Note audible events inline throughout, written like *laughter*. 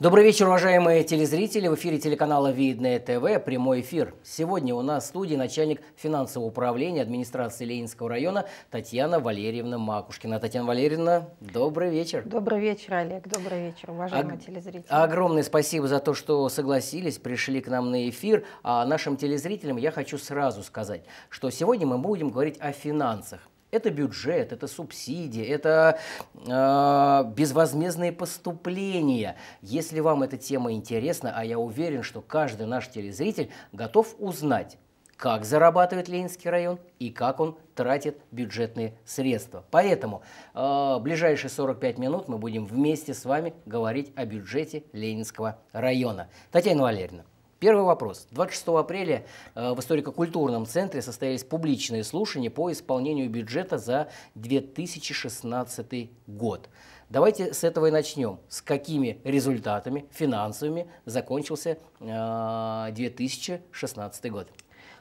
Добрый вечер, уважаемые телезрители. В эфире телеканала «Видное ТВ» прямой эфир. Сегодня у нас в студии начальник финансового управления администрации Ленинского района Татьяна Валерьевна Макушкина. Татьяна Валерьевна, добрый вечер. Добрый вечер, Олег. Добрый вечер, уважаемые Ог... телезрители. Огромное спасибо за то, что согласились, пришли к нам на эфир. А нашим телезрителям я хочу сразу сказать, что сегодня мы будем говорить о финансах. Это бюджет, это субсидии, это э, безвозмездные поступления. Если вам эта тема интересна, а я уверен, что каждый наш телезритель готов узнать, как зарабатывает Ленинский район и как он тратит бюджетные средства. Поэтому э, ближайшие 45 минут мы будем вместе с вами говорить о бюджете Ленинского района. Татьяна Валерьевна, Первый вопрос. 26 апреля э, в историко-культурном центре состоялись публичные слушания по исполнению бюджета за 2016 год. Давайте с этого и начнем. С какими результатами финансовыми закончился 2016 э, год?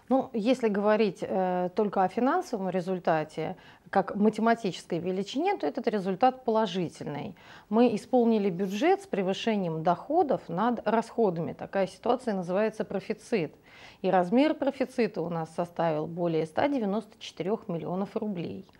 Ну, если говорить э, только о финансовом результате, как математической величине, то этот результат положительный. Мы исполнили бюджет с превышением доходов над расходами. Такая ситуация называется профицит. И размер профицита у нас составил более 194 миллионов рублей –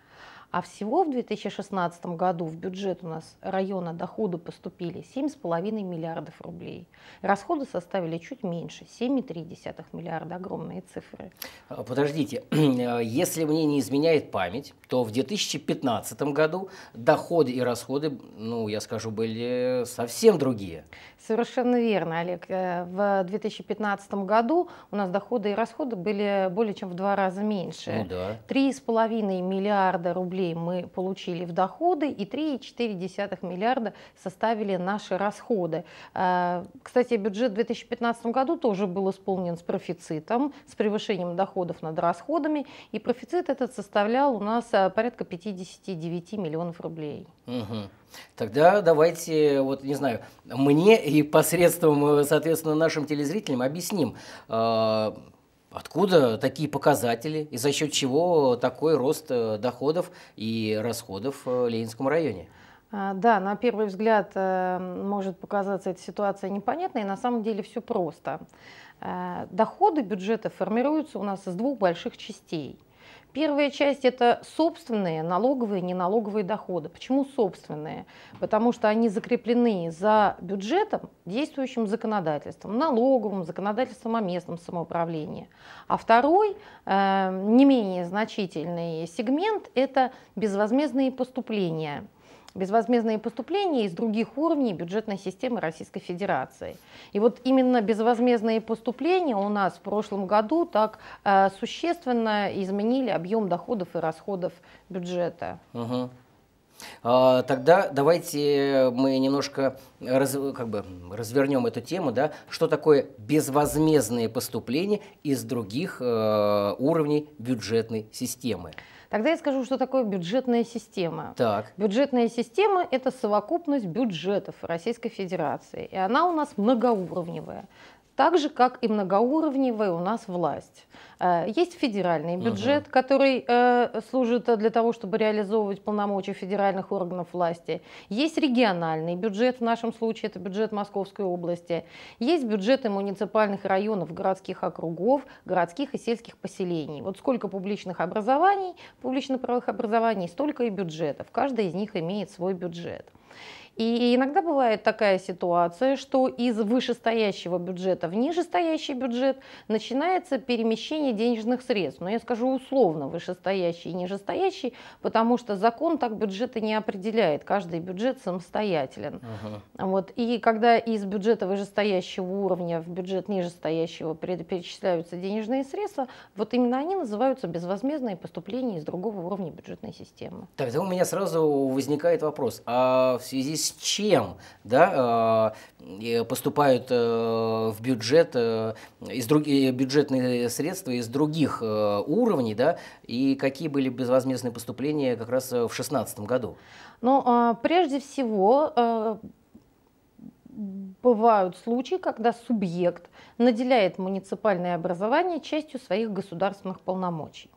а всего в 2016 году в бюджет у нас района доходы поступили 7,5 миллиардов рублей. Расходы составили чуть меньше, 7,3 миллиарда, огромные цифры. А, подождите, *clears throat* если мне не изменяет память, то в 2015 году доходы и расходы, ну, я скажу, были совсем другие. Совершенно верно, Олег. Э, в 2015 году у нас доходы и расходы были более чем в два раза меньше. Ну три с половиной миллиарда рублей мы получили в доходы и 3,4 миллиарда составили наши расходы. Э, кстати, бюджет в 2015 году тоже был исполнен с профицитом, с превышением доходов над расходами, и профицит этот составлял у нас э, порядка 59 миллионов рублей. Угу. Тогда давайте, вот не знаю, мне и посредством, э, соответственно, нашим телезрителям объясним, э, Откуда такие показатели и за счет чего такой рост э, доходов и расходов в Ленинском районе? А, да, на первый взгляд может показаться эта ситуация непонятной, на самом деле все просто. Доходы бюджета формируются у нас из двух больших частей – Первая часть – это собственные налоговые и неналоговые доходы. Почему собственные? Потому что они закреплены за бюджетом, действующим законодательством, налоговым, законодательством о местном самоуправлении. А второй, э, не менее значительный сегмент – это безвозмездные поступления – безвозмездные поступления из других уровней бюджетной системы Российской Федерации. И вот именно безвозмездные поступления у нас в прошлом году так э, существенно изменили объем доходов и расходов бюджета. Угу. А, тогда давайте мы немножко раз, как бы, развернем эту тему, да, что такое безвозмездные поступления из других э, уровней бюджетной системы. Тогда я скажу, что такое бюджетная система. Так. Бюджетная система – это совокупность бюджетов Российской Федерации. И она у нас многоуровневая так же, как и многоуровневая у нас власть. Э, есть федеральный ну бюджет, угу. который э, служит э, для того, чтобы реализовывать полномочия федеральных органов власти. Есть региональный бюджет, в нашем случае это бюджет Московской области. Есть бюджеты муниципальных районов, городских округов, городских и сельских поселений. Вот сколько публичных образований, публично-правовых образований, столько и бюджетов. Каждая из них имеет свой бюджет. И иногда бывает такая ситуация, что из вышестоящего бюджета в нижестоящий бюджет начинается перемещение денежных средств. Но я скажу условно вышестоящий и нижестоящий, потому что закон так бюджета не определяет. Каждый бюджет самостоятелен. Ага. Вот. И когда из бюджета вышестоящего уровня в бюджет нижестоящего перечисляются денежные средства, вот именно они называются безвозмездные поступления из другого уровня бюджетной системы. Тогда у меня сразу возникает вопрос, а в связи с с чем да, э, поступают э, в бюджет э, из друг, бюджетные средства из других уровней, да, и какие были безвозмездные поступления как раз в 2016 году? Ну, а, прежде всего, бывают случаи, когда субъект наделяет муниципальное образование частью своих государственных полномочий.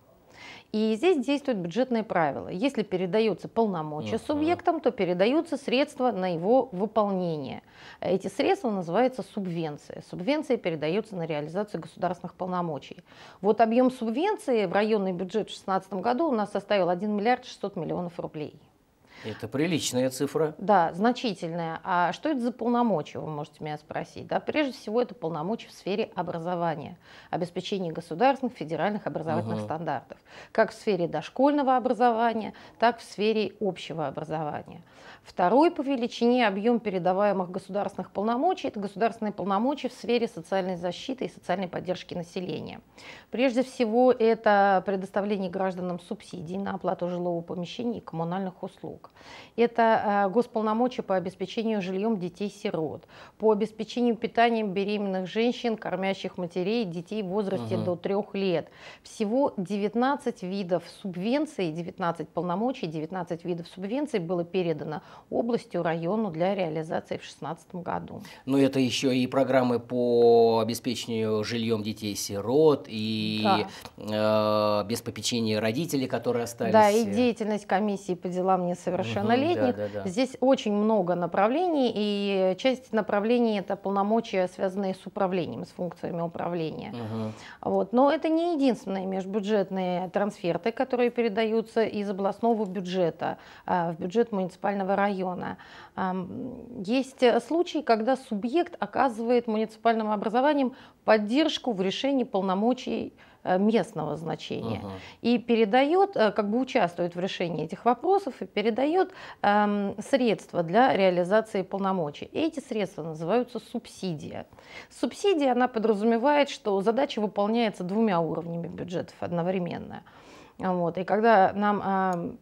И здесь действуют бюджетные правила. Если передаются полномочия uh-huh. субъектам, то передаются средства на его выполнение. Эти средства называются субвенции. Субвенции передаются на реализацию государственных полномочий. Вот объем субвенции в районный бюджет в 2016 году у нас составил 1 миллиард 600 миллионов рублей. Это приличная цифра. Да, значительная. А что это за полномочия, вы можете меня спросить? Да, прежде всего, это полномочия в сфере образования, обеспечения государственных, федеральных образовательных угу. стандартов, как в сфере дошкольного образования, так в сфере общего образования. Второй по величине объем передаваемых государственных полномочий – это государственные полномочия в сфере социальной защиты и социальной поддержки населения. Прежде всего, это предоставление гражданам субсидий на оплату жилого помещения и коммунальных услуг. Это э, госполномочия по обеспечению жильем детей-сирот, по обеспечению питанием беременных женщин, кормящих матерей, детей в возрасте угу. до трех лет. Всего 19 видов субвенций, 19 полномочий, 19 видов субвенций было передано областью, району для реализации в 2016 году. Ну это еще и программы по обеспечению жильем детей-сирот и да. э, без попечения родителей, которые остались. Да, и деятельность комиссии по делам несовершеннолетних несовершеннолетних. Угу, да, да, да. Здесь очень много направлений, и часть направлений это полномочия, связанные с управлением, с функциями управления. Угу. Вот. Но это не единственные межбюджетные трансферты, которые передаются из областного бюджета а, в бюджет муниципального района. Есть случаи, когда субъект оказывает муниципальным образованием поддержку в решении полномочий Э, местного значения. Ага. И передает, э, как бы участвует в решении этих вопросов и передает эм, средства для реализации полномочий. И эти средства называются субсидия. Субсидия, она подразумевает, что задача выполняется двумя уровнями бюджетов одновременно. Вот. И когда нам эм,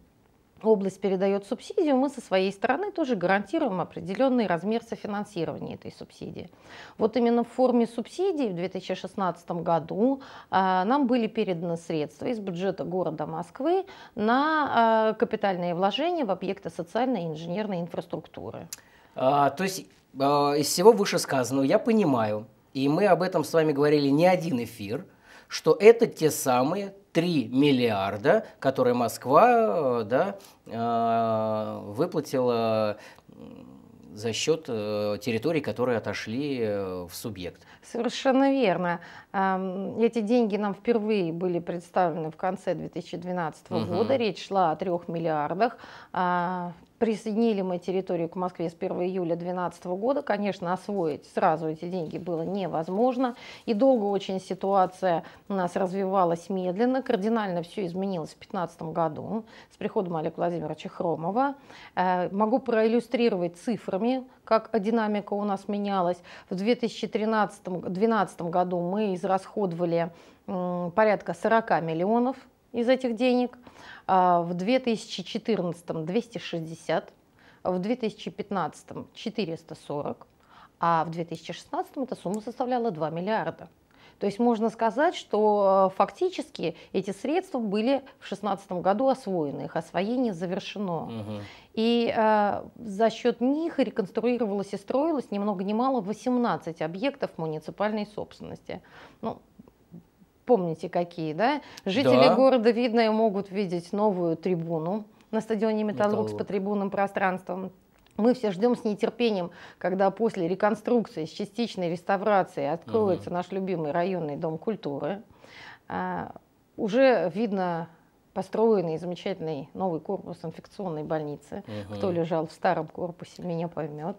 область передает субсидию, мы со своей стороны тоже гарантируем определенный размер софинансирования этой субсидии. Вот именно в форме субсидий в 2016 году а, нам были переданы средства из бюджета города Москвы на а, капитальные вложения в объекты социальной и инженерной инфраструктуры. А, то есть а, из всего вышесказанного я понимаю, и мы об этом с вами говорили не один эфир – что это те самые 3 миллиарда, которые Москва э, да, э, выплатила за счет э, территорий, которые отошли в субъект. Совершенно верно. Эти деньги нам впервые были представлены в конце 2012 угу. года. Речь шла о трех миллиардах. А, присоединили мы территорию к Москве с 1 июля 2012 года. Конечно, освоить сразу эти деньги было невозможно. И долго очень ситуация у нас развивалась медленно. Кардинально все изменилось в 2015 году с приходом Олега Владимировича Хромова. Э, могу проиллюстрировать цифрами, как динамика у нас менялась. В 2013-2012 году мы израсходовали порядка 40 миллионов из этих денег, в 2014 260, в 2015 440, а в 2016 а эта сумма составляла 2 миллиарда. То есть можно сказать, что э, фактически эти средства были в 2016 году освоены, их освоение завершено. Угу. И э, за счет них реконструировалось и строилось немного много ни мало 18 объектов муниципальной собственности. Ну, Помните, какие, да? Жители да. города Видное могут видеть новую трибуну на стадионе «Металлург» с по трибунным пространством. Мы все ждем с нетерпением, когда после реконструкции, с частичной реставрации откроется угу. наш любимый районный дом культуры. А, уже видно построенный замечательный новый корпус инфекционной больницы. Угу. Кто лежал в старом корпусе, меня поймет.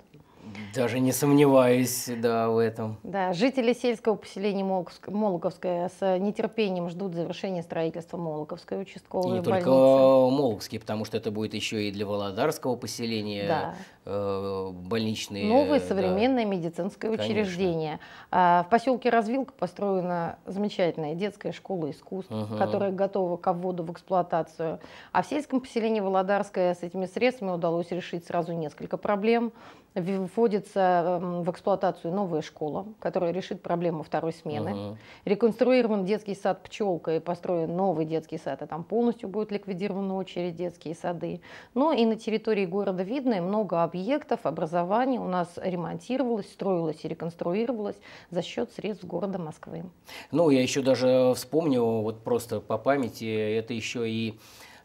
Даже не сомневаюсь, да, в этом. Да, жители сельского поселения Молоковское с нетерпением ждут завершения строительства Молоковской участковой не больницы. Не только Молоковский, потому что это будет еще и для Володарского поселения да. э, больничные. Новое современное да. медицинское Конечно. учреждение. А, в поселке Развилка построена замечательная детская школа искусств, угу. которая готова к вводу в эксплуатацию. А в сельском поселении Володарское с этими средствами удалось решить сразу несколько проблем. Вводится эм, в эксплуатацию новая школа, которая решит проблему второй смены. Угу. Реконструирован детский сад «Пчелка» и построен новый детский сад, И там полностью будут ликвидированы очередь детские сады. Но ну и на территории города Видное много объектов образования у нас ремонтировалось, строилось и реконструировалось за счет средств города Москвы. Ну, я еще даже вспомню, вот просто по памяти, это еще и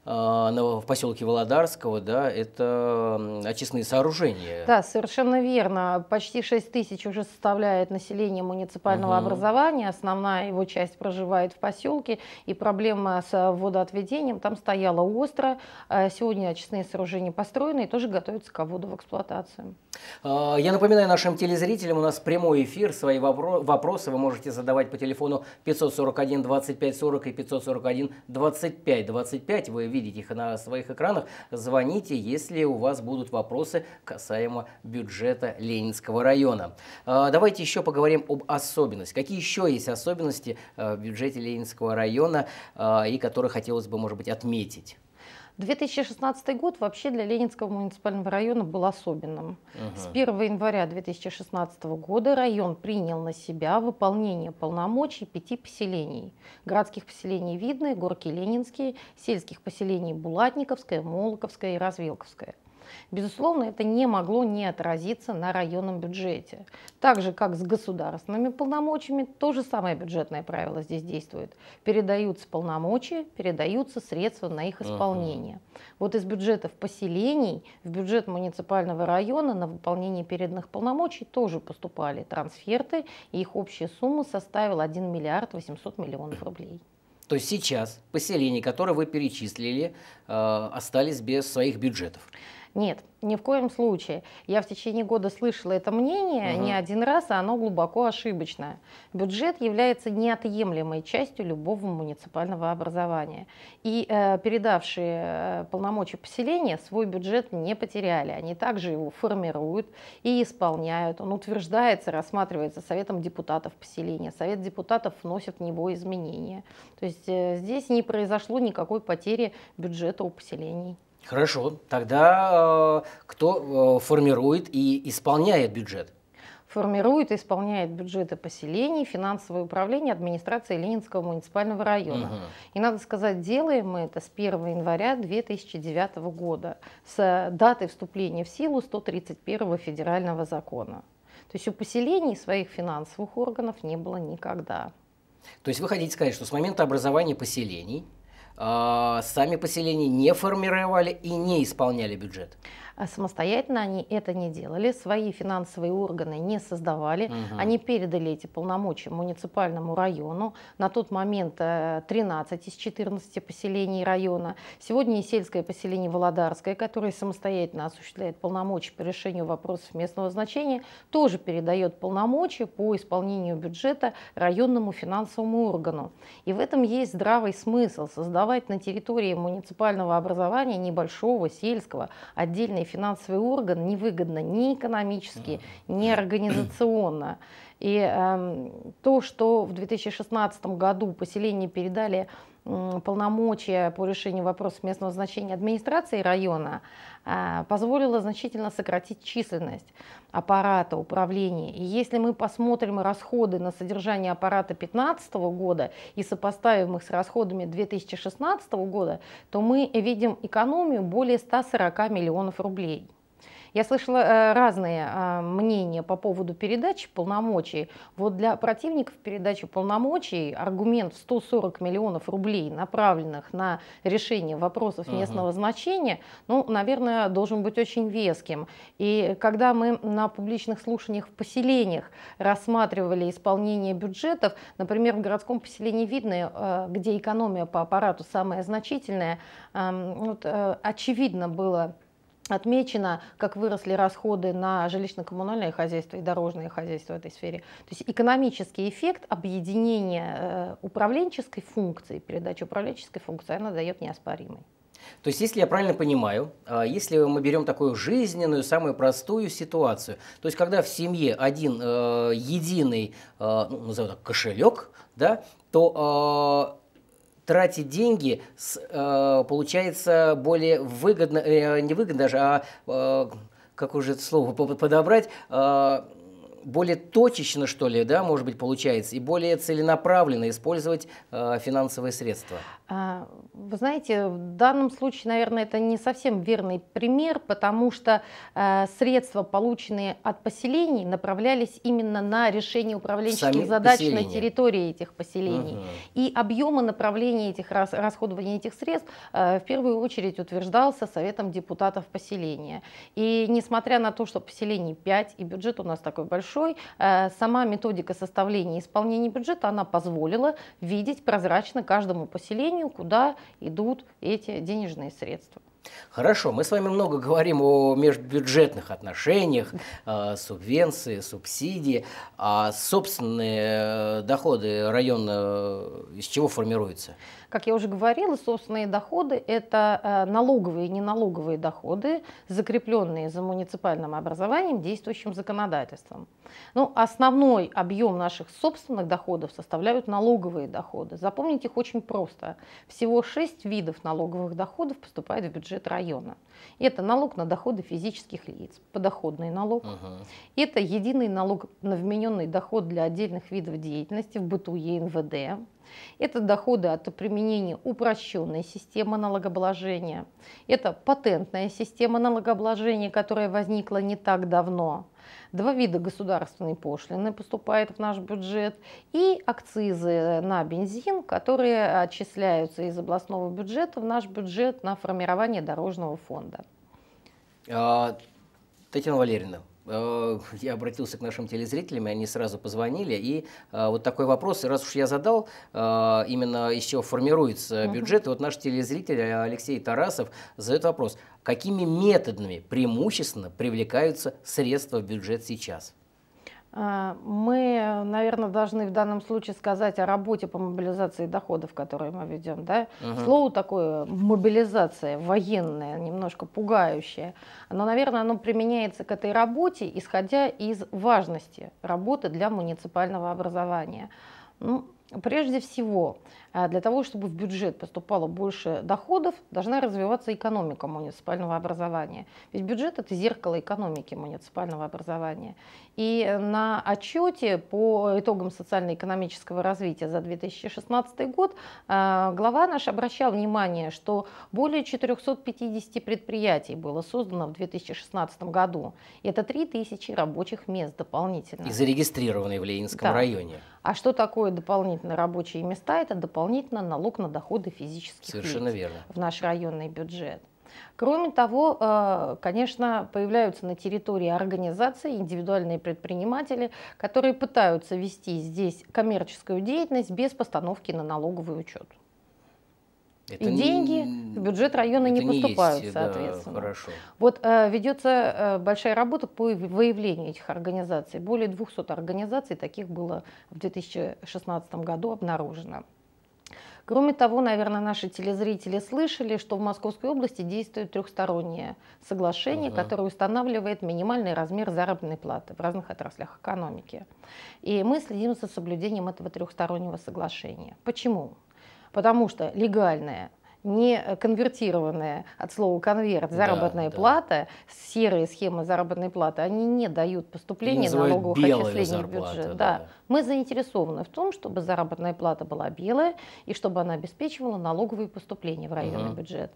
Э, в поселке Володарского, да, это очистные сооружения. Да, совершенно верно. Почти 6 тысяч уже составляет население муниципального угу. образования. Основная его часть проживает в поселке. И проблема с э, водоотведением там стояла остро. Э, сегодня очистные сооружения построены и тоже готовятся к вводу в эксплуатацию. А, я напоминаю нашим телезрителям, у нас прямой эфир, свои вопросы вы можете задавать по телефону 541 25 40 и 541 25 25. Вы видите их на своих экранах. Звоните, если у вас будут вопросы касаемо бюджета Ленинского района. А, давайте еще поговорим об особенностях. Какие еще есть особенности а, в бюджете Ленинского района и которые хотелось бы, может быть, отметить? 2016 год вообще для Ленинского муниципального района был особенным. Ага. С 1 января 2016 года район принял на себя выполнение полномочий пяти поселений. Городских поселений Видное, Горки Ленинские, сельских поселений Булатниковская, Молоковская и Развилковская. Безусловно, это не могло не отразиться на районном бюджете. Так же, как с государственными полномочиями, то же самое бюджетное правило здесь действует. Передаются полномочия, передаются средства на их исполнение. Ага. Вот из бюджетов поселений в бюджет муниципального района на выполнение переданных полномочий тоже поступали трансферты, и их общая сумма составила 1 миллиард 800 миллионов рублей. То есть сейчас поселения, которые вы перечислили, э, остались без своих бюджетов? Нет, ни в коем случае. Я в течение года слышала это мнение угу. не один раз, а оно глубоко ошибочное. Бюджет является неотъемлемой частью любого муниципального образования. И э, передавшие э, полномочия поселения свой бюджет не потеряли. Они также его формируют и исполняют. Он утверждается, рассматривается Советом депутатов поселения. Совет депутатов вносит в него изменения. То есть э, здесь не произошло никакой потери бюджета у поселений. Хорошо, тогда э, кто э, формирует и исполняет бюджет? Формирует и исполняет бюджеты поселений, финансовое управление администрации Ленинского муниципального района. Угу. И надо сказать, делаем мы это с 1 января 2009 года, с э, даты вступления в силу 131 федерального закона. То есть у поселений своих финансовых органов не было никогда. То есть вы хотите сказать, что с момента образования поселений а, сами поселения не формировали и не исполняли бюджет. А, самостоятельно они это не делали, свои финансовые органы не создавали. Угу. Они передали эти полномочия муниципальному району. На тот момент 13 э, из 14 поселений района. Сегодня и сельское поселение Володарское, которое самостоятельно осуществляет полномочия по решению вопросов местного значения, тоже передает полномочия по исполнению бюджета районному финансовому органу. И в этом есть здравый смысл создавать на территории муниципального образования небольшого сельского отдельный финансовый орган невыгодно ни экономически, ни организационно. И э, то, что в 2016 году поселение передали полномочия по решению вопросов местного значения администрации района а, позволило значительно сократить численность аппарата управления. И если мы посмотрим расходы на содержание аппарата 2015 года и сопоставим их с расходами 2016 года, то мы видим экономию более 140 миллионов рублей. Я слышала э, разные а, мнения по поводу передачи полномочий. Вот для противников передачи полномочий аргумент 140 миллионов рублей, направленных на решение вопросов местного uh-huh. значения, ну, наверное, должен быть очень веским. И когда мы на публичных слушаниях в поселениях рассматривали исполнение бюджетов, например, в городском поселении видно, э, где экономия по аппарату самая значительная, вот, э, очевидно было Отмечено, как выросли расходы на жилищно-коммунальное хозяйство и дорожное хозяйство в этой сфере. То есть экономический эффект объединения э, управленческой функции, передачи управленческой функции, она дает неоспоримый. То есть, если я правильно понимаю, а, если мы берем такую жизненную, самую простую ситуацию, то есть, когда в семье один э, единый, э, ну, назовем так, кошелек, да, то э, тратить деньги, с, э, получается более выгодно, э, не выгодно даже, а э, как уже слово подобрать, э, более точечно, что ли, да, может быть, получается, и более целенаправленно использовать э, финансовые средства? А, вы знаете, в данном случае, наверное, это не совсем верный пример, потому что э, средства, полученные от поселений, направлялись именно на решение управленческих Сами задач поселения. на территории этих поселений. Угу. И объемы направления этих рас, расходования этих средств э, в первую очередь утверждался Советом депутатов поселения. И несмотря на то, что поселений 5 и бюджет у нас такой большой, большой. Э, сама методика составления и исполнения бюджета, она позволила видеть прозрачно каждому поселению, куда идут эти денежные средства. Хорошо, мы с вами много говорим о межбюджетных отношениях, э, субвенции, субсидии, а собственные э, доходы района из чего формируются? Как я уже говорила, собственные доходы – это э, налоговые и неналоговые доходы, закрепленные за муниципальным образованием действующим законодательством. Но ну, основной объем наших собственных доходов составляют налоговые доходы. Запомнить их очень просто. Всего шесть видов налоговых доходов поступает в бюджет района. Это налог на доходы физических лиц, подоходный налог. Угу. Это единый налог на вмененный доход для отдельных видов деятельности в быту (ЕНВД). Это доходы от применения упрощенной системы налогообложения. Это патентная система налогообложения, которая возникла не так давно. Два вида государственной пошлины поступают в наш бюджет. И акцизы на бензин, которые отчисляются из областного бюджета в наш бюджет на формирование дорожного фонда. А, Татьяна Валерьевна, Э, я обратился к нашим телезрителям, и они сразу позвонили. И э, вот такой вопрос, раз уж я задал, э, именно из чего формируется бюджет, и вот наш телезритель Алексей Тарасов задает вопрос, какими методами преимущественно привлекаются средства в бюджет сейчас? А, мы, наверное, должны в данном случае сказать о работе по мобилизации доходов, которую мы ведем. Да? Угу. Слово такое мобилизация военная, немножко пугающее. Но, наверное, оно применяется к этой работе, исходя из важности работы для муниципального образования. Ну, прежде всего, а, для того, чтобы в бюджет поступало больше доходов, должна развиваться экономика муниципального образования. Ведь бюджет – это зеркало экономики муниципального образования. И на отчете по итогам социально-экономического развития за 2016 год а, глава наш обращал внимание, что более 450 предприятий было создано в 2016 году. Это 3000 рабочих мест дополнительно. И зарегистрированные в Ленинском да. районе. А что такое дополнительные рабочие места? Это дополнительные дополнительно налог на доходы физических Совершенно лиц верно. в наш районный бюджет. Кроме того, э, конечно, появляются на территории организации индивидуальные предприниматели, которые пытаются вести здесь коммерческую деятельность без постановки на налоговый учет. Это и деньги в бюджет района не поступают, не есть, соответственно. Да, хорошо. Вот э, ведется э, большая работа по выявлению этих организаций. Более 200 организаций таких было в 2016 году обнаружено. Кроме того, наверное, наши телезрители слышали, что в Московской области действует трехстороннее соглашение, ага. которое устанавливает минимальный размер заработной платы в разных отраслях экономики. И мы следим за соблюдением этого трехстороннего соглашения. Почему? Потому что легальная не конвертированные от слова конверт, заработная да, плата, да. серые схемы заработной платы, они не дают поступления налоговых отчислений в бюджет. Да. Да. Мы заинтересованы в том, чтобы заработная плата была белая и чтобы она обеспечивала налоговые поступления в районный угу. бюджет.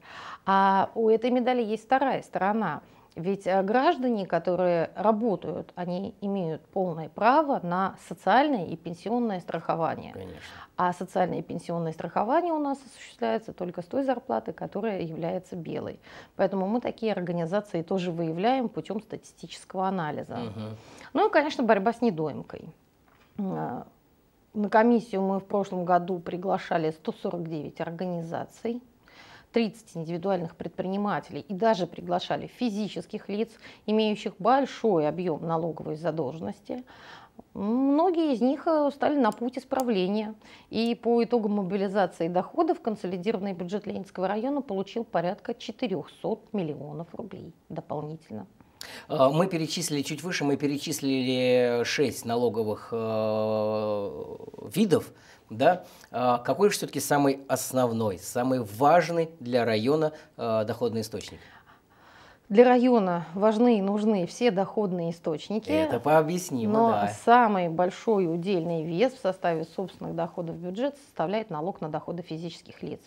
А у этой медали есть вторая сторона. Ведь э, граждане, которые работают, они имеют полное право на социальное и пенсионное страхование. Конечно. А социальное и пенсионное страхование у нас осуществляется только с той зарплаты, которая является белой. Поэтому мы такие организации тоже выявляем путем статистического анализа. Угу. Ну и, конечно, борьба с недоимкой. Э, на комиссию мы в прошлом году приглашали 149 организаций 30 индивидуальных предпринимателей и даже приглашали физических лиц, имеющих большой объем налоговой задолженности, Многие из них э, стали на путь исправления. И по итогам мобилизации доходов консолидированный бюджет Ленинского района получил порядка 400 миллионов рублей дополнительно. А, мы перечислили чуть выше, мы перечислили 6 налоговых э, видов, да, а какой же все-таки самый основной, самый важный для района а, доходный источник? Для района важны и нужны все доходные источники. Это пообъяснимо, но да. самый большой удельный вес в составе собственных доходов бюджета составляет налог на доходы физических лиц.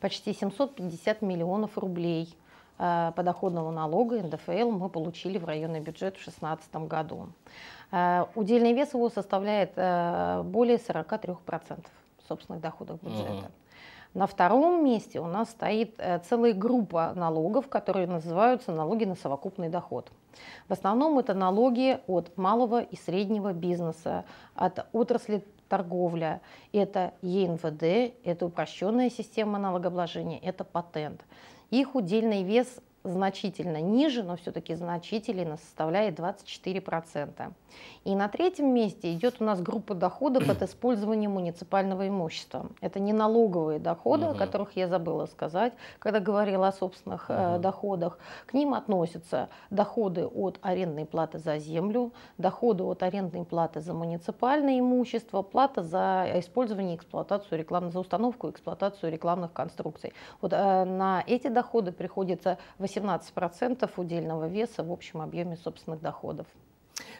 Почти 750 миллионов рублей а, подоходного налога НДФЛ мы получили в районный бюджет в 2016 году. Э, удельный вес его составляет э, более 43% собственных доходов бюджета. На втором месте у нас стоит э, целая группа налогов, которые называются налоги на совокупный доход. В основном это налоги от малого и среднего бизнеса, от отрасли торговля, это ЕНВД, это упрощенная система налогообложения, это патент. Их удельный вес значительно ниже, но все-таки значительно составляет 24%. И на третьем месте идет у нас группа доходов от использования муниципального имущества. Это не налоговые доходы, угу. о которых я забыла сказать, когда говорила о собственных угу. э, доходах. К ним относятся доходы от арендной платы за землю, доходы от арендной платы за муниципальное имущество, плата за использование и эксплуатацию рекламных, за установку и эксплуатацию рекламных конструкций. Вот э, на эти доходы приходится 18 18% удельного веса в общем объеме собственных доходов.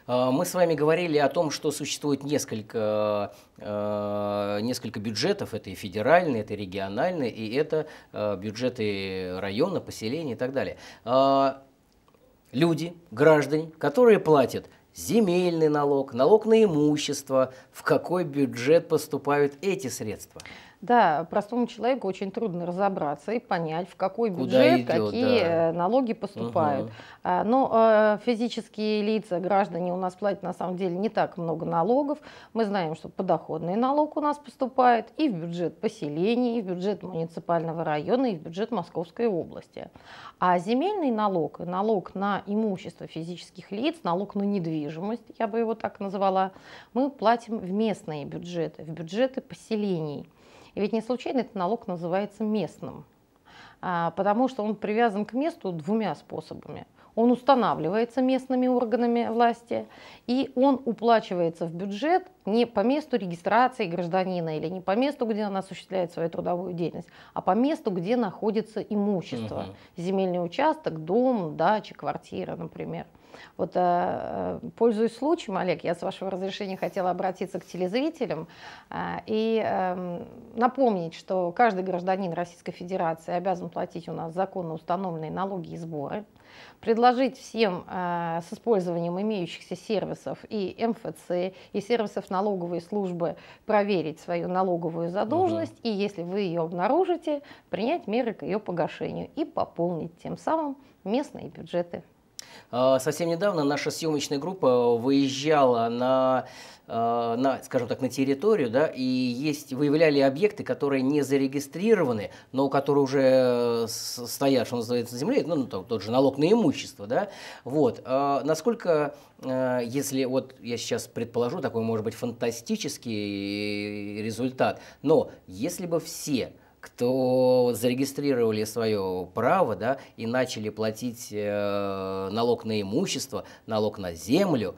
А, мы с вами говорили о том, что существует несколько, э, несколько бюджетов. Это и федеральный, это и региональный, и это э, бюджеты района, поселения и так далее. А, люди, граждане, которые платят земельный налог, налог на имущество, в какой бюджет поступают эти средства? Да, простому человеку очень трудно разобраться и понять, в какой бюджет идет, какие да. Э, налоги поступают. Угу. Но э, физические лица, граждане у нас платят на самом деле не так много налогов. Мы знаем, что подоходный налог у нас поступает и в бюджет поселений, и в бюджет муниципального района, и в бюджет Московской области. А земельный налог, налог на имущество физических лиц, налог на недвижимость, я бы его так назвала, мы платим в местные бюджеты, в бюджеты поселений. И ведь не случайно этот налог называется местным, а, потому что он привязан к месту двумя способами. Он устанавливается местными органами власти, и он уплачивается в бюджет не по месту регистрации гражданина или не по месту, где она осуществляет свою трудовую деятельность, а по месту, где находится имущество. Угу. Земельный участок, дом, дача, квартира, например. Вот, э, э, пользуясь случаем, Олег, я с вашего разрешения хотела обратиться к телезрителям э, и эм, напомнить, что каждый гражданин Российской Федерации обязан платить у нас законно установленные налоги и сборы, предложить всем с использованием имеющихся сервисов и МФЦ, и сервисов налоговой службы проверить свою налоговую задолженность, угу. и если вы ее обнаружите, принять меры к ее погашению и пополнить тем самым местные бюджеты. А, совсем недавно наша съемочная группа выезжала на а, на, скажем так, на территорию, да, и есть, выявляли объекты, которые не зарегистрированы, но которые уже э, стоят, что называется, на земле, ну, ну тот, тот же налог на имущество, да, вот. А насколько, э, если вот я сейчас предположу такой, может быть, фантастический э, результат, но если бы все кто зарегистрировали свое право да, и начали платить э, налог на имущество, налог на землю,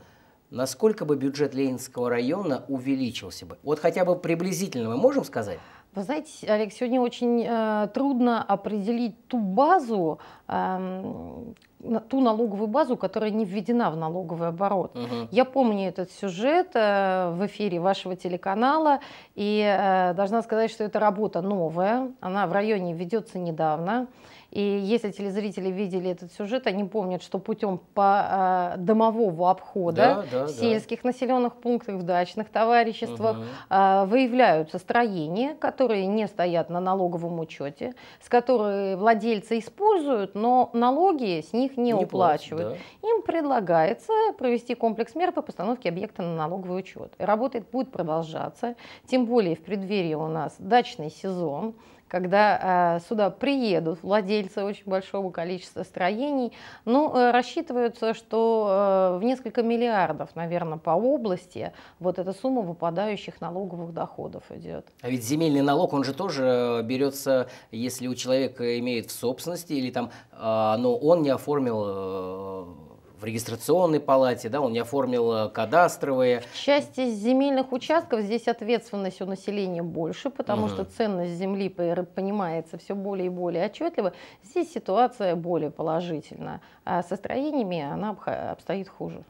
насколько бы бюджет Ленинского района увеличился бы? Вот хотя бы приблизительно мы можем сказать? Вы знаете, Олег, сегодня очень э, трудно определить ту базу, э, ту налоговую базу, которая не введена в налоговый оборот. Угу. Я помню этот сюжет э, в эфире вашего телеканала и э, должна сказать, что это работа новая, она в районе ведется недавно. И если телезрители видели этот сюжет, они помнят, что путем по э, домового обхода да, да, в сельских да. населенных пунктах, в дачных товариществах угу. э, выявляются строения, которые не стоят на налоговом учете, с которые владельцы используют, но налоги с них не, не уплачивают. Платят, да. Им предлагается провести комплекс мер по постановке объекта на налоговый учет. работает будет продолжаться, тем более в преддверии у нас дачный сезон когда э, сюда приедут владельцы очень большого количества строений. Ну, э, рассчитывается, что э, в несколько миллиардов, наверное, по области вот эта сумма выпадающих налоговых доходов идет. А ведь земельный налог, он же тоже берется, если у человека имеет в собственности или там, а, но он не оформил регистрационной палате, да, он не оформил э, кадастровые. В части земельных участков здесь ответственность у населения больше, потому угу. что ценность земли понимается все более и более отчетливо. Здесь ситуация более положительна, а со строениями она обстоит хуже.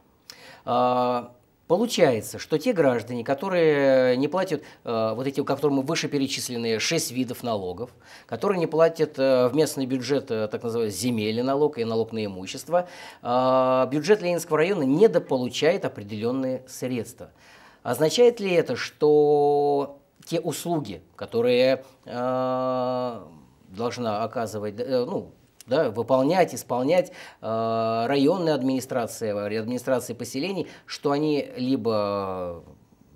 А Получается, что те граждане, которые э, не платят э, вот эти, которым вышеперечисленные 6 видов налогов, которые не платят э, в местный бюджет э, так называемый земельный налог и налог на имущество, э, бюджет Ленинского района недополучает определенные средства. Означает ли это, что те услуги, которые э, должна оказывать, э, ну, да, выполнять, исполнять э, районные администрации, э, администрации поселений, что они либо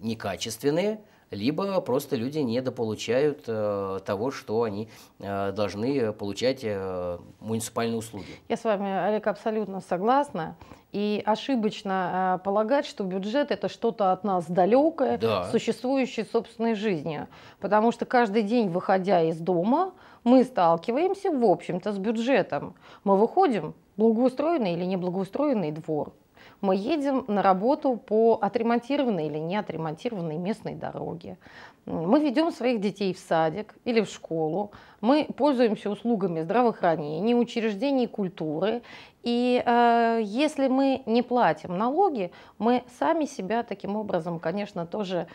некачественные, либо просто люди недополучают э, того, что они э, должны получать э, муниципальные услуги. Я с вами, Олег, абсолютно согласна. И ошибочно э, полагать, что бюджет это что-то от нас далекое, да. существующее собственной жизнью. Потому что каждый день, выходя из дома, мы сталкиваемся, в общем-то, с бюджетом. Мы выходим, благоустроенный или неблагоустроенный двор. Мы едем на работу по отремонтированной или не отремонтированной местной дороге. Мы ведем своих детей в садик или в школу. Мы пользуемся услугами здравоохранения, учреждений культуры. И э, если мы не платим налоги, мы сами себя таким образом, конечно, тоже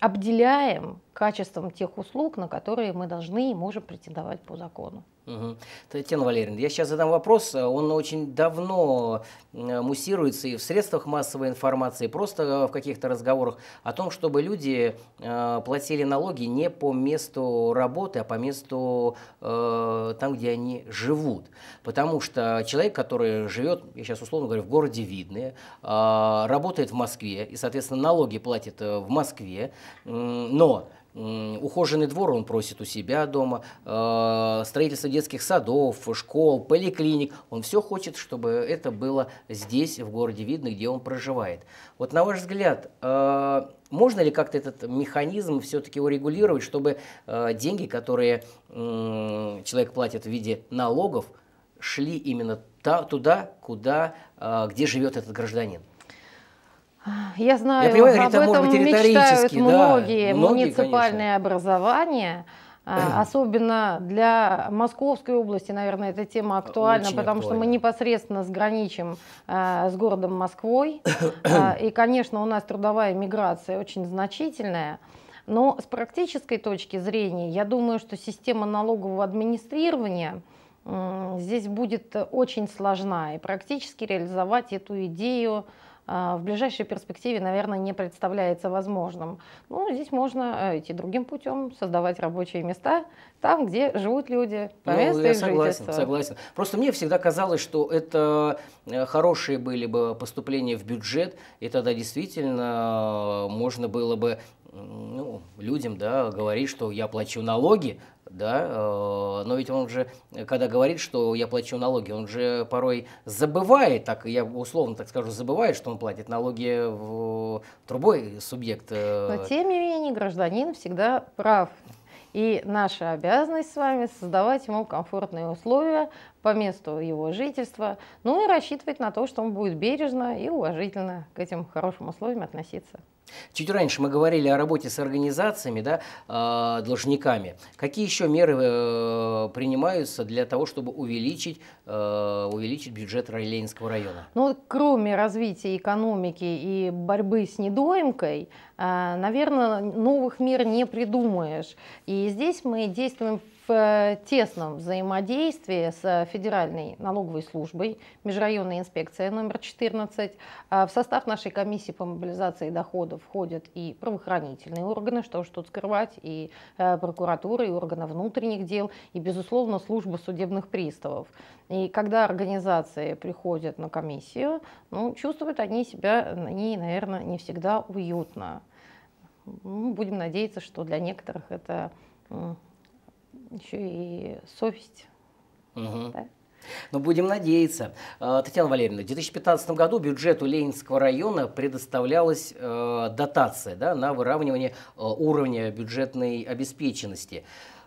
обделяем качеством тех услуг, на которые мы должны и можем претендовать по закону. Угу. Татьяна Валерьевна, я сейчас задам вопрос. Э, он очень давно э, муссируется и в средствах массовой информации, и просто э, в каких-то разговорах о том, чтобы люди платили налоги не по месту работы, а по месту там, где они живут. Потому что человек, который живет, я сейчас условно говорю, в городе Видное, работает в Москве и, соответственно, налоги платит в Москве, но ухоженный двор он просит у себя дома, э, строительство детских садов, школ, поликлиник. Он все хочет, чтобы это было здесь, в городе видно, где он проживает. Вот на ваш взгляд, э, можно ли как-то этот механизм все-таки урегулировать, чтобы э, деньги, которые человек платит в виде налогов, шли именно туда, куда, где живет этот гражданин? Я знаю, Я понимаю, об это, этом быть, мечтают многие, да, многие муниципальные конечно. образования. А, *clears throat* особенно для Московской области, наверное, эта тема актуальна, Очень потому актуально. что мы непосредственно сграничим э, а, с городом Москвой. *clears throat* А, и, конечно, у нас трудовая миграция очень значительная. Но с практической точки зрения, я думаю, что система налогового администрирования э, здесь будет очень сложна. И практически реализовать эту идею э, а, в ближайшей перспективе, наверное, не представляется возможным. Ну, здесь можно э, идти другим путем, создавать рабочие места там, где живут люди, по ну, месту я их согласен, жительства. согласен. Просто мне всегда казалось, что это э, хорошие были бы поступления в бюджет, и тогда действительно э, можно было бы ну, людям да, говорить, что я плачу налоги, да, э, но ведь он же, когда говорит, что я плачу налоги, он же порой забывает, так я условно так скажу, забывает, что он платит налоги в другой субъект. Э. Но тем не менее гражданин всегда прав. И наша обязанность с вами создавать ему комфортные условия по месту его жительства, ну и рассчитывать на то, что он будет бережно и уважительно к этим хорошим условиям относиться. Чуть раньше мы говорили о работе с организациями, да, а, должниками. Какие еще меры э, принимаются для того, чтобы увеличить, э, увеличить бюджет Райленинского района? Ну, кроме развития экономики и борьбы с недоимкой, э, наверное, новых мер не придумаешь. И здесь мы действуем в э, тесном взаимодействии с э, Федеральной налоговой службой, межрайонная инспекция номер 14. А в состав нашей комиссии по мобилизации доходов входят и правоохранительные органы, что уж тут скрывать, и э, прокуратура, и органы внутренних дел, и, безусловно, служба судебных приставов. И когда организации приходят на комиссию, ну, чувствуют они себя на ней, наверное, не всегда уютно. Ну, будем надеяться, что для некоторых это еще и совесть. Угу. Да? Но ну, будем надеяться. А, Татьяна Валерьевна, в 2015 году бюджету Ленинского района предоставлялась э, дотация да, на выравнивание э, уровня бюджетной обеспеченности.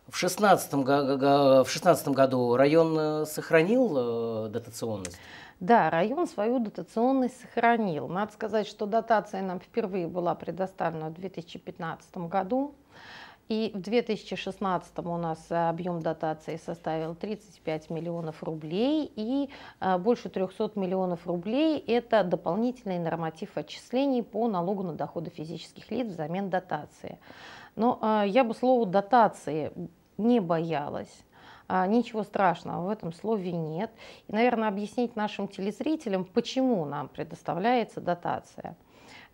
В 2016 году район э, сохранил дотационность? Да, район свою дотационность сохранил. Надо сказать, что дотация нам впервые была предоставлена в 2015 году. И в 2016 у нас э, объем дотации составил 35 миллионов рублей, и э, больше 300 миллионов рублей – это дополнительный норматив отчислений по налогу на доходы физических лиц взамен дотации. Но э, я бы слово «дотации» не боялась. А, ничего страшного в этом слове нет. И, наверное, объяснить нашим телезрителям, почему нам предоставляется дотация –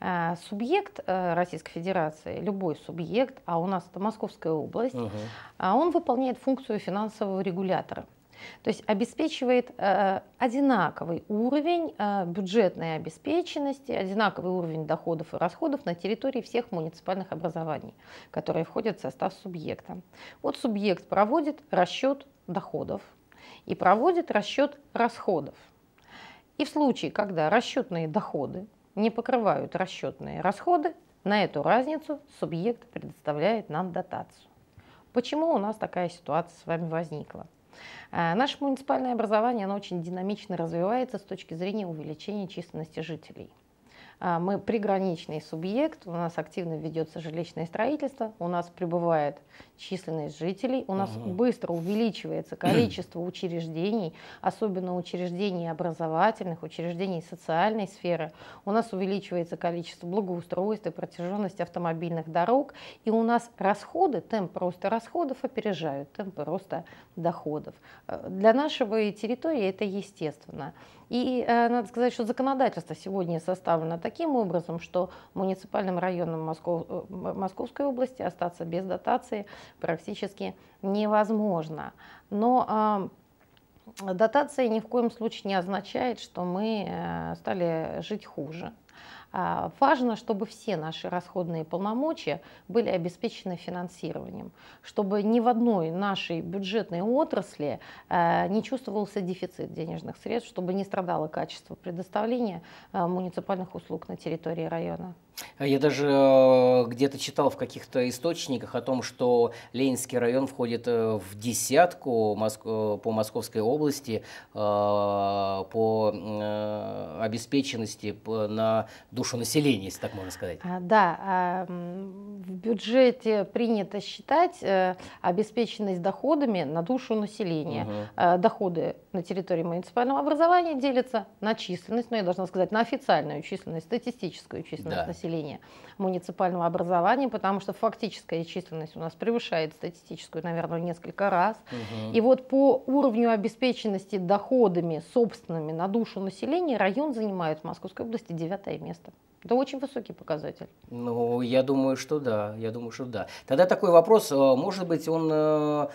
Э, субъект э, Российской Федерации, любой субъект, а у нас это Московская область, угу. он выполняет функцию финансового регулятора. То есть обеспечивает э, одинаковый уровень э, бюджетной обеспеченности, одинаковый уровень доходов и расходов на территории всех муниципальных образований, которые входят в состав субъекта. Вот субъект проводит расчет доходов и проводит расчет расходов. И в случае, когда расчетные доходы не покрывают расчетные расходы, на эту разницу субъект предоставляет нам дотацию. Почему у нас такая ситуация с вами возникла? Э, наше муниципальное образование оно очень динамично развивается с точки зрения увеличения численности жителей – а, мы приграничный субъект, у нас активно ведется жилищное строительство, у нас прибывает численность жителей, у нас угу. быстро увеличивается количество учреждений, особенно учреждений образовательных, учреждений социальной сферы. У нас увеличивается количество благоустройства, протяженность автомобильных дорог, и у нас расходы, темп роста расходов опережают темпы роста доходов. Э, для нашего территории это естественно. И э, надо сказать, что законодательство сегодня составлено таким образом, что муниципальным районам Москов, э, Московской области остаться без дотации практически невозможно. Но а, дотация ни в коем случае не означает, что мы э, стали жить хуже. А, важно, чтобы все наши расходные полномочия были обеспечены финансированием, чтобы ни в одной нашей бюджетной отрасли а, не чувствовался дефицит денежных средств, чтобы не страдало качество предоставления а, муниципальных услуг на территории района. Я даже э, где-то читал в каких-то источниках о том, что Ленинский район входит э, в десятку э, по Московской области по обеспеченности на душу населения, если так можно сказать. А, да, а, в бюджете принято считать обеспеченность доходами на душу населения. Угу. Доходы на территории муниципального образования делятся на численность, но ну, я должна сказать, на официальную численность, статистическую численность да. населения населения муниципального образования, потому что фактическая численность у нас превышает статистическую, наверное, несколько раз. Угу. И вот по уровню обеспеченности доходами собственными на душу населения район занимает в Московской области девятое место. Это очень высокий показатель. Ну, я думаю, что да. Я думаю, что да. Тогда такой вопрос, э, может быть, он э,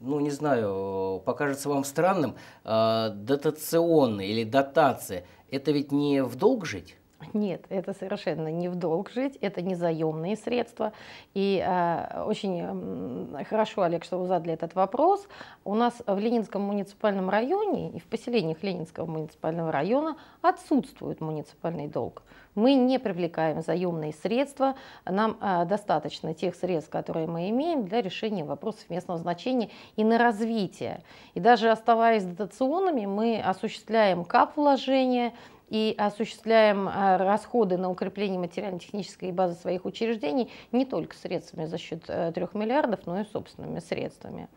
ну, не знаю, покажется вам странным, э, дотационный или дотация, это ведь не в долг жить? Нет, это совершенно не в долг жить, это не заемные средства. И э, очень хорошо, Олег, что вы задали этот вопрос. У нас в Ленинском муниципальном районе и в поселениях Ленинского муниципального района отсутствует муниципальный долг. Мы не привлекаем заемные средства, нам э, достаточно тех средств, которые мы имеем для решения вопросов местного значения и на развитие. И даже оставаясь дотационными, мы осуществляем кап-вложения, и осуществляем э, расходы на укрепление материально-технической базы своих учреждений не только средствами за счет 3 э, миллиардов, но и собственными средствами.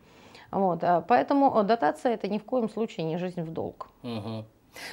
Вот, а поэтому э, дотация это ни в коем случае не жизнь в долг. Угу.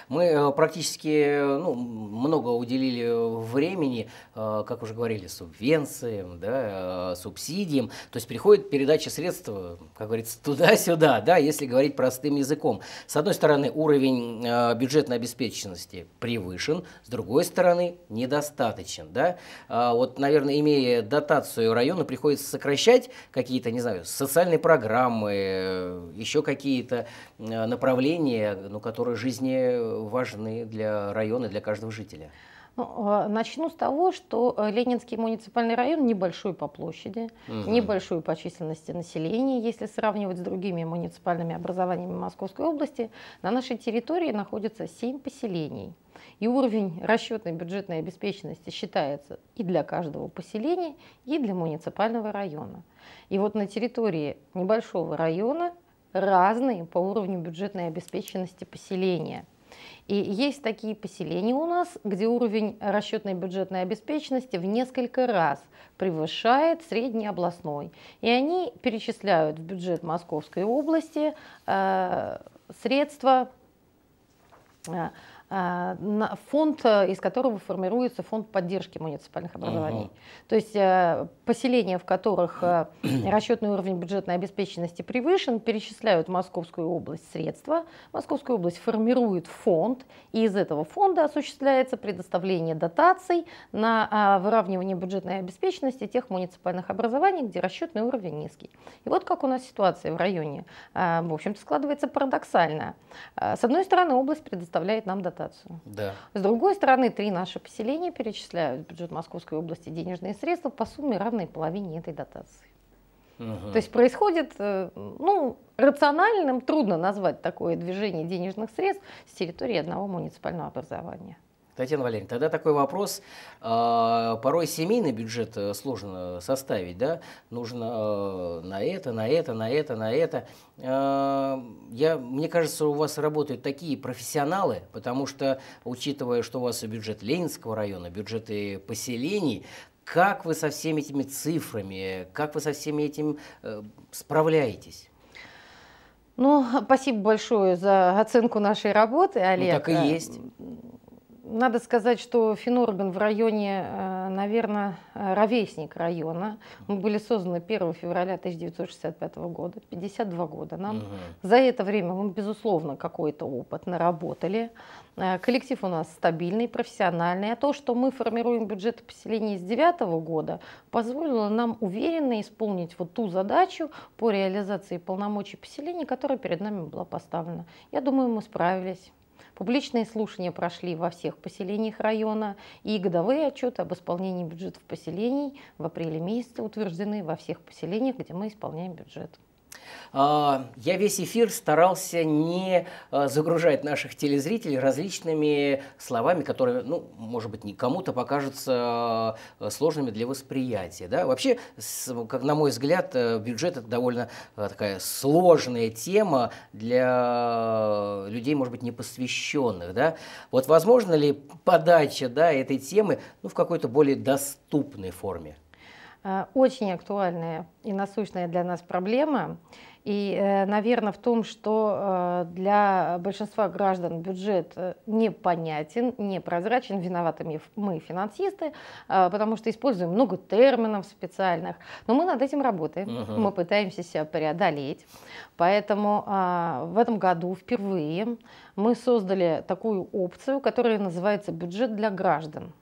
Мы э, практически э, ну, много уделили времени, э, как уже говорили, субвенциям, да, субсидиям. То есть приходит передача средств, как говорится, *laughs* туда-сюда, да, если говорить простым языком. С одной стороны, уровень бюджетной обеспеченности превышен, с другой стороны, недостаточен. Да. А вот, наверное, имея дотацию района, приходится сокращать какие-то, не знаю, социальные программы, еще какие-то направления, ну, которые жизни важны для района, для каждого жителя? Ну, а, начну с того, что э, Ленинский муниципальный район небольшой по площади, угу. небольшой по численности населения, если сравнивать с другими муниципальными образованиями Московской области. На нашей территории находится 7 поселений. И уровень расчетной бюджетной обеспеченности считается и для каждого поселения, и для муниципального района. И вот на территории небольшого района разные по уровню бюджетной обеспеченности поселения – и есть такие поселения у нас, где уровень расчетной бюджетной обеспеченности в несколько раз превышает средний областной. И они перечисляют в бюджет Московской области э, средства э, Э, фонд, э, из которого формируется фонд поддержки муниципальных образований. Угу. То есть э, поселения, в которых *clears throat* расчетный уровень бюджетной обеспеченности превышен, перечисляют в Московскую область средства. Московская область формирует фонд, и из этого фонда осуществляется предоставление дотаций на выравнивание бюджетной обеспеченности тех муниципальных образований, где расчетный уровень низкий. И вот как у нас ситуация в районе, в общем-то, складывается парадоксально. С одной стороны, область предоставляет нам дотации дотацию. Да. С другой стороны, три наши поселения перечисляют в бюджет Московской области денежные средства по сумме равной половине этой дотации. Угу. То есть происходит, э, ну, рациональным трудно назвать такое движение денежных средств с территории одного муниципального образования. Татьяна Валерьевна, тогда такой вопрос. А, порой семейный бюджет э, сложно э, составить, да? Нужно э, на это, на это, на это, на это. А, я, мне кажется, у вас работают такие профессионалы, потому что, учитывая, что у вас бюджет Ленинского района, бюджеты поселений, как вы со всеми этими цифрами, как вы со всеми этим справляетесь? Ну, спасибо большое за оценку нашей работы, ну, Олег. Ну, так и есть. Надо сказать, что Финорбин в районе, э, наверное, э, ровесник района. Мы были созданы 1 февраля 1965 года, 52 года нам. Угу. За это время мы, безусловно, какой-то опыт наработали. Э, коллектив у нас стабильный, профессиональный. А то, что мы формируем бюджет поселения с 2009 года, позволило нам уверенно исполнить вот ту задачу по реализации полномочий поселения, которая перед нами была поставлена. Я думаю, мы справились. Публичные слушания прошли во всех поселениях района, и годовые отчеты об исполнении бюджетов поселений в апреле месяце утверждены во всех поселениях, где мы исполняем бюджет. А, я весь эфир старался не а, загружать наших телезрителей различными словами, которые, ну, может быть, не кому-то покажутся а, сложными для восприятия. Да? Вообще, как на мой взгляд, э, бюджет – это довольно э, такая сложная тема для людей, может быть, непосвященных. Да? Вот возможно ли подача да, этой темы ну, в какой-то более доступной форме? Э, очень актуальная и насущная для нас проблема. И, э, наверное, в том, что э, для большинства граждан бюджет непонятен, непрозрачен, виноваты мы, финансисты, потому что используем много терминов специальных. Но мы над этим работаем, угу. мы пытаемся себя преодолеть. Поэтому в этом году впервые мы создали такую опцию, которая называется «Бюджет для граждан»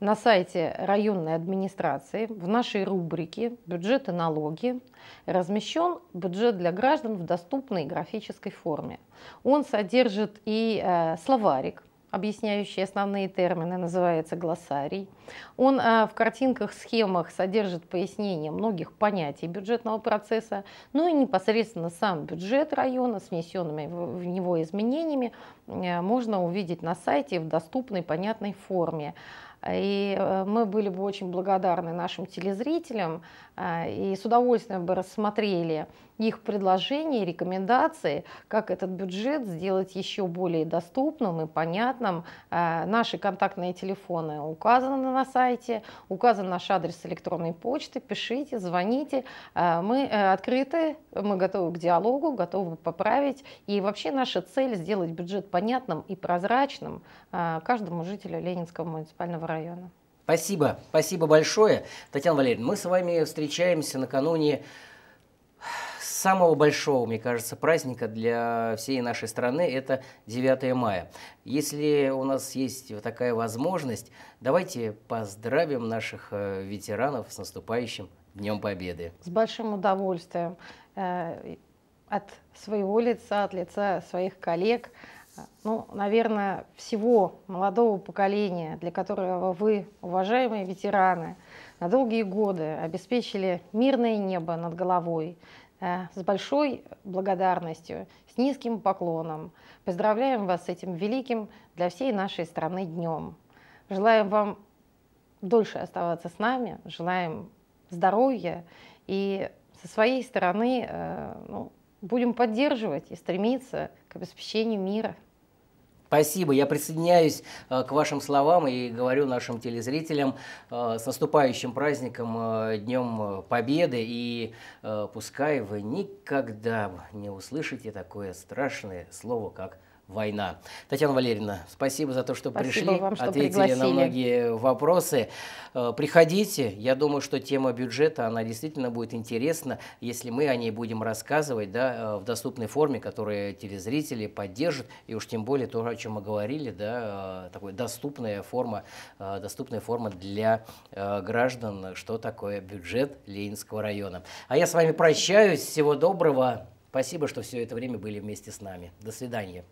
на сайте районной администрации в нашей рубрике «Бюджет и налоги» размещен бюджет для граждан в доступной графической форме. Он содержит и э, словарик, объясняющий основные термины, называется глоссарий. Он э, в картинках, схемах содержит пояснение многих понятий бюджетного процесса, ну и непосредственно сам бюджет района с внесенными в, в него изменениями э, можно увидеть на сайте в доступной, понятной форме. И э, мы были бы очень благодарны нашим телезрителям а, и с удовольствием бы рассмотрели их предложения, рекомендации, как этот бюджет сделать еще более доступным и понятным. А, наши контактные телефоны указаны на сайте, указан наш адрес электронной почты. Пишите, звоните. А, мы э, открыты, мы готовы к диалогу, готовы поправить. И вообще наша цель сделать бюджет понятным и прозрачным каждому жителю Ленинского муниципального района. Спасибо, спасибо большое. Татьяна Валерьевна, мы с вами встречаемся накануне самого большого, мне кажется, праздника для всей нашей страны – это 9 мая. Если у нас есть вот такая возможность, давайте поздравим наших э, ветеранов с наступающим Днем Победы. С большим удовольствием э, от своего лица, от лица своих коллег – ну, наверное, всего молодого поколения, для которого вы, уважаемые ветераны, на долгие годы обеспечили мирное небо над головой, э, с большой благодарностью, с низким поклоном. Поздравляем вас с этим великим для всей нашей страны днем. Желаем вам дольше оставаться с нами, желаем здоровья и со своей стороны э, ну, будем поддерживать и стремиться к обеспечению мира. Спасибо, я присоединяюсь э, к вашим словам и говорю нашим телезрителям э, с наступающим праздником э, Днем Победы и пускай вы никогда не услышите такое страшное слово, как война. Татьяна Валерьевна, спасибо за то, что спасибо пришли, вам, что ответили пригласили. на многие вопросы. Э, приходите, я думаю, что тема бюджета, она действительно будет интересна, если мы о ней будем рассказывать да, э, в доступной форме, которую телезрители поддержат, и уж тем более то, о чем мы говорили, да, э, такой доступная форма, доступная форма для граждан, что такое бюджет Ленинского района. А я с вами прощаюсь, всего доброго. Спасибо, что все это время были вместе с нами. До свидания.